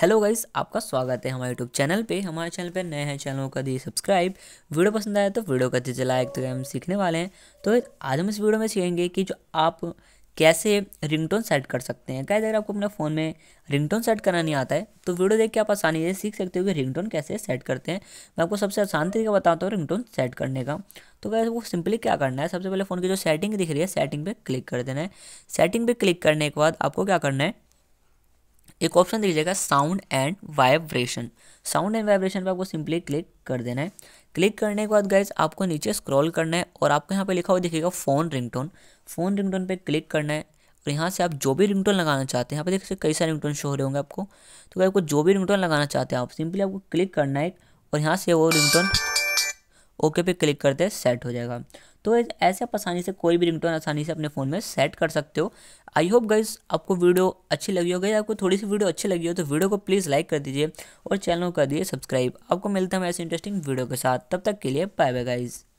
hello guys आपका स्वागत है हमारे यूट्यूब चैनल पे हमारे चैनल पे नए हैं चैनल का दिए सब्सक्राइब वीडियो पसंद आया तो वीडियो का दीजिए लाइक तो हम सीखने वाले हैं तो आज हम इस वीडियो में सीखेंगे कि जो आप कैसे रिंगटोन सेट कर सकते हैं गाइस अगर आपको अपने फ़ोन में रिंगटोन सेट करना नहीं आता है तो वीडियो देख के आप आसानी से सीख सकते हो कि रिंगटोन कैसे सेट करते हैं मैं आपको सबसे आसान तरीका बताता हूँ रिंगटोन सेट करने का तो गाइस वो सिंपली क्या करना है सबसे पहले फ़ोन की जो सेटिंग दिख रही है सेटिंग पर क्लिक कर देना है सेटिंग पर क्लिक करने के बाद आपको क्या करना है एक ऑप्शन दे दीजिएगा sound and vibration sound and vibration पे आपको सिंपली क्लिक कर देना है क्लिक करने के बाद गाइज आपको नीचे स्क्रॉल करना है और आपको यहाँ पे लिखा हुआ दिखेगा फ़ोन रिंगटोन फ़ोन रिंगटोन पे क्लिक करना है और यहाँ से आप जो भी रिंगटोन लगाना चाहते हैं यहाँ पे देख सकते कई सारे रिंगटोन शो हो रहे होंगे आपको तो आपको जो भी रिंगटोन लगाना चाहते हैं आप सिंपली आपको क्लिक करना है और यहाँ से वो रिंगटोन ओके पे क्लिक करते हैं सेट हो जाएगा तो ऐसे आप आसानी से कोई भी रिंगटोन आसानी से अपने फ़ोन में सेट कर सकते हो आई होप गाइज आपको वीडियो अच्छी लगी हो गई आपको थोड़ी सी वीडियो अच्छी लगी हो तो वीडियो को प्लीज़ लाइक कर दीजिए और चैनल को कर दीजिए सब्सक्राइब आपको मिलता है ऐसे इंटरेस्टिंग वीडियो के साथ तब तक के लिए बाय बाय गाइज़